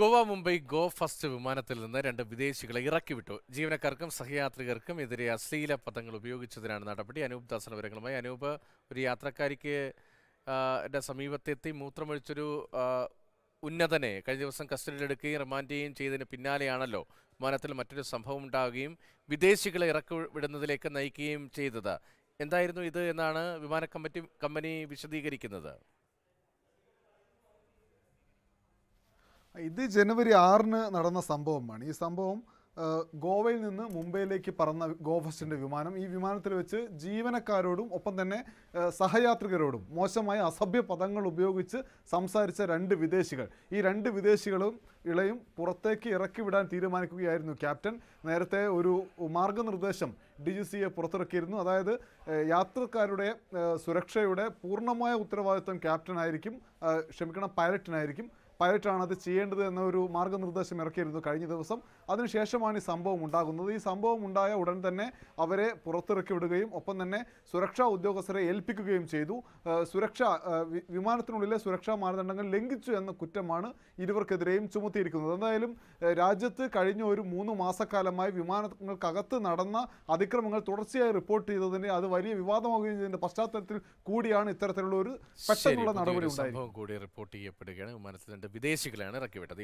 Goa Mumbai go first വിമാനത്തിൽ നിന്ന് രണ്ട് വിദേശികളെ ഇറക്കിവിട്ടു ജീവനക്കാർക്കും സഹയാത്രികർക്കും എതിരെ അശ്ലീല പദങ്ങൾ ഉപയോഗിച്ചതിനാണ് നടപടി അനൂപ് ദാസന വിവരങ്ങളുമായി അനൂപ് ഒരു യാത്രക്കാരിക്ക് സമീപത്തെത്തി മൂത്രമൊഴിച്ചൊരു ഉന്നതനെ കഴിഞ്ഞ ദിവസം എടുക്കുകയും റിമാൻഡ് ചെയ്യുകയും ചെയ്തതിന് പിന്നാലെയാണല്ലോ വിമാനത്തിൽ മറ്റൊരു സംഭവം ഉണ്ടാവുകയും വിദേശികളെ ഇറക്കി വിടുന്നതിലേക്ക് നയിക്കുകയും ചെയ്തത് എന്തായിരുന്നു ഇത് എന്നാണ് വിമാന കമ്പറ്റി കമ്പനി വിശദീകരിക്കുന്നത് ഇത് ജനുവരി ആറിന് നടന്ന സംഭവമാണ് ഈ സംഭവം ഗോവയിൽ നിന്ന് മുംബൈയിലേക്ക് പറന്ന ഗോഫസ്റ്റിൻ്റെ വിമാനം ഈ വിമാനത്തിൽ വെച്ച് ജീവനക്കാരോടും ഒപ്പം തന്നെ സഹയാത്രികരോടും മോശമായ അസഭ്യ പദങ്ങൾ ഉപയോഗിച്ച് സംസാരിച്ച രണ്ട് വിദേശികൾ ഈ രണ്ട് വിദേശികളും ഇളയും പുറത്തേക്ക് ഇറക്കി വിടാൻ തീരുമാനിക്കുകയായിരുന്നു ക്യാപ്റ്റൻ നേരത്തെ ഒരു മാർഗനിർദ്ദേശം ഡി ജി സിയെ പുറത്തിറക്കിയിരുന്നു അതായത് യാത്രക്കാരുടെ സുരക്ഷയുടെ പൂർണ്ണമായ ഉത്തരവാദിത്വം ക്യാപ്റ്റനായിരിക്കും ക്ഷമിക്കണം പൈലറ്റിനായിരിക്കും പൈലറ്റാണ് അത് ചെയ്യേണ്ടത് എന്നൊരു മാർഗ്ഗനിർദ്ദേശം ഇറക്കിയിരുന്നു കഴിഞ്ഞ ദിവസം അതിനുശേഷമാണ് ഈ സംഭവം ഉണ്ടാകുന്നത് ഈ സംഭവം ഉണ്ടായ ഉടൻ തന്നെ അവരെ പുറത്തിറക്കി വിടുകയും ഒപ്പം തന്നെ സുരക്ഷാ ഉദ്യോഗസ്ഥരെ ഏൽപ്പിക്കുകയും ചെയ്തു സുരക്ഷ വിമാനത്തിനുള്ളിലെ സുരക്ഷാ മാനദണ്ഡങ്ങൾ ലംഘിച്ചു എന്ന കുറ്റമാണ് ഇരുവർക്കെതിരെയും ചുമത്തിയിരിക്കുന്നത് എന്തായാലും രാജ്യത്ത് കഴിഞ്ഞ ഒരു മൂന്ന് മാസക്കാലമായി വിമാനങ്ങൾക്കകത്ത് നടന്ന അതിക്രമങ്ങൾ തുടർച്ചയായി റിപ്പോർട്ട് ചെയ്തതിൻ്റെ അത് വലിയ വിവാദമാകുകയും ചെയ്തതിൻ്റെ പശ്ചാത്തലത്തിൽ കൂടിയാണ് ഇത്തരത്തിലുള്ള ഒരു പെട്ടെന്നുള്ള നടപടി സംഭവം കൂടി റിപ്പോർട്ട് ചെയ്യപ്പെടുകയാണ് വിമാനത്തിൽ വിദേശികളെയാണ് ഇറക്കിവിട്ടത്